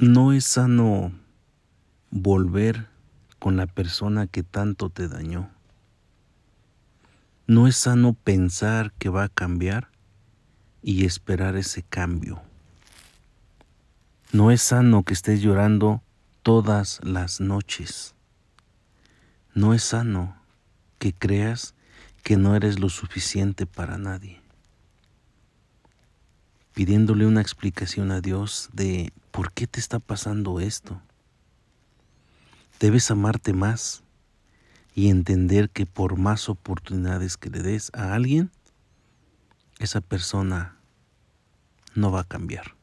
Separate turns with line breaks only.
No es sano volver con la persona que tanto te dañó. No es sano pensar que va a cambiar y esperar ese cambio. No es sano que estés llorando todas las noches. No es sano que creas que no eres lo suficiente para nadie. Pidiéndole una explicación a Dios de ¿por qué te está pasando esto? Debes amarte más y entender que por más oportunidades que le des a alguien, esa persona no va a cambiar.